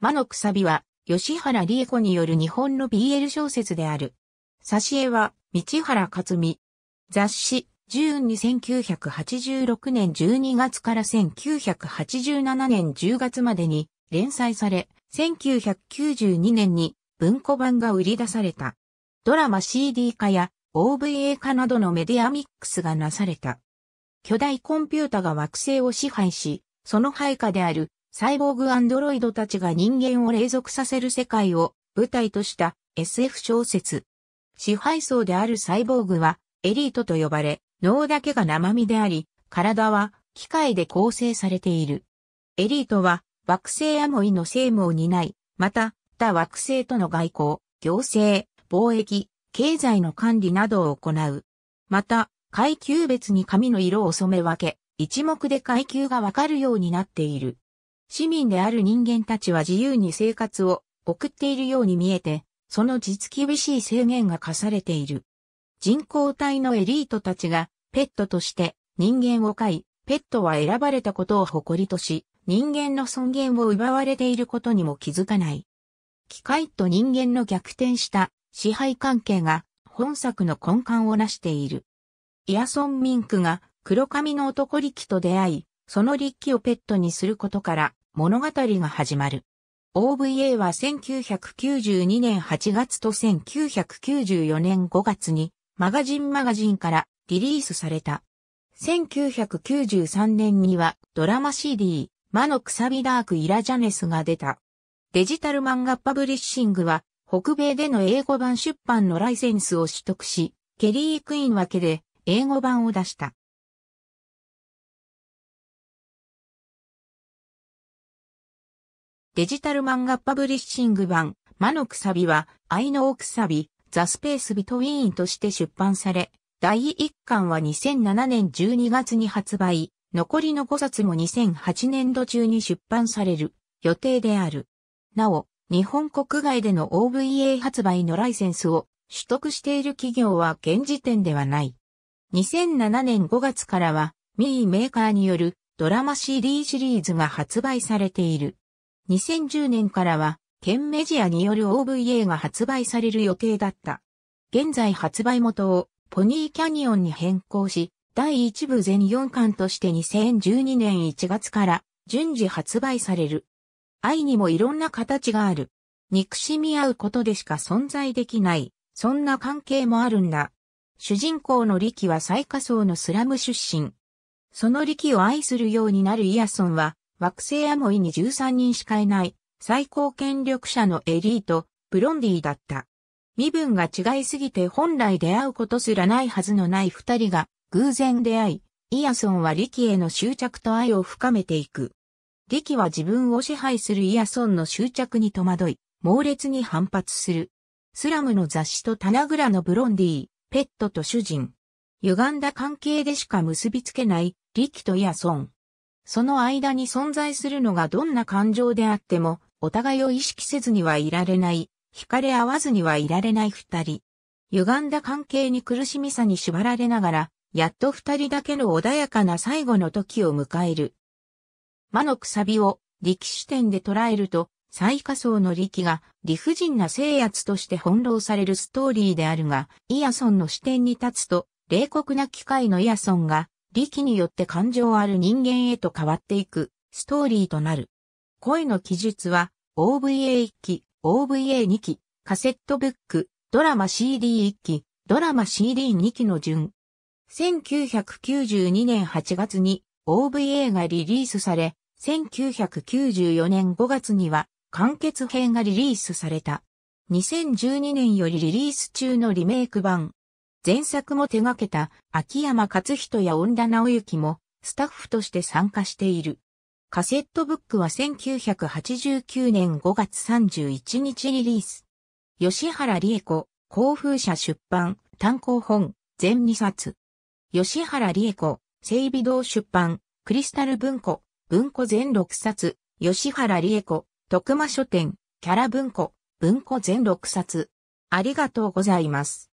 魔のくさびは、吉原理恵子による日本の BL 小説である。挿絵は、道原克美。雑誌、ジューンに1986年12月から1987年10月までに連載され、1992年に文庫版が売り出された。ドラマ CD 化や OVA 化などのメディアミックスがなされた。巨大コンピュータが惑星を支配し、その配下であるサイボーグアンドロイドたちが人間を霊属させる世界を舞台とした SF 小説。支配層であるサイボーグはエリートと呼ばれ、脳だけが生身であり、体は機械で構成されている。エリートは惑星アモイの政務を担い、また他惑星との外交、行政、貿易、経済の管理などを行う。また、階級別に髪の色を染め分け、一目で階級がわかるようになっている。市民である人間たちは自由に生活を送っているように見えて、その実厳しい制限が課されている。人工体のエリートたちがペットとして人間を飼い、ペットは選ばれたことを誇りとし、人間の尊厳を奪われていることにも気づかない。機械と人間の逆転した支配関係が本作の根幹を成している。イアソン・ミンクが黒髪の男力と出会い、その力をペットにすることから、物語が始まる。OVA は1992年8月と1994年5月にマガジンマガジンからリリースされた。1993年にはドラマ CD 魔のくさびダークイラジャネスが出た。デジタル漫画パブリッシングは北米での英語版出版のライセンスを取得し、ケリー・クイーン分けで英語版を出した。デジタル漫画パブリッシング版、魔のくさびは、愛のくさび、ザ・スペース・ビトウィーンとして出版され、第1巻は2007年12月に発売、残りの5冊も2008年度中に出版される予定である。なお、日本国外での OVA 発売のライセンスを取得している企業は現時点ではない。2007年5月からは、ミーメーカーによるドラマ CD シリーズが発売されている。2010年からは、県メジアによる OVA が発売される予定だった。現在発売元をポニーキャニオンに変更し、第1部全4巻として2012年1月から順次発売される。愛にもいろんな形がある。憎しみ合うことでしか存在できない。そんな関係もあるんだ。主人公のリキは最下層のスラム出身。そのリキを愛するようになるイヤソンは、惑星アモイに13人しかいない、最高権力者のエリート、ブロンディだった。身分が違いすぎて本来出会うことすらないはずのない二人が偶然出会い、イアソンはリキへの執着と愛を深めていく。リキは自分を支配するイアソンの執着に戸惑い、猛烈に反発する。スラムの雑誌と棚倉のブロンディ、ペットと主人。歪んだ関係でしか結びつけない、リキとイアソン。その間に存在するのがどんな感情であっても、お互いを意識せずにはいられない、惹かれ合わずにはいられない二人。歪んだ関係に苦しみさに縛られながら、やっと二人だけの穏やかな最後の時を迎える。魔のくさびを力視点で捉えると、最下層の力が理不尽な制圧として翻弄されるストーリーであるが、イヤソンの視点に立つと、冷酷な機械のイヤソンが域によって感情ある人間へと変わっていく、ストーリーとなる。声の記述は、OVA1 期、OVA2 期、カセットブック、ドラマ CD1 期、ドラマ CD2 期の順。1992年8月に OVA がリリースされ、1994年5月には完結編がリリースされた。2012年よりリリース中のリメイク版前作も手掛けた秋山勝人や恩田直之もスタッフとして参加している。カセットブックは1989年5月31日リリース。吉原理恵子、興風社出版、単行本、全2冊。吉原理恵子、整備堂出版、クリスタル文庫、文庫全6冊、吉原理恵子、徳間書店、キャラ文庫、文庫全6冊。ありがとうございます。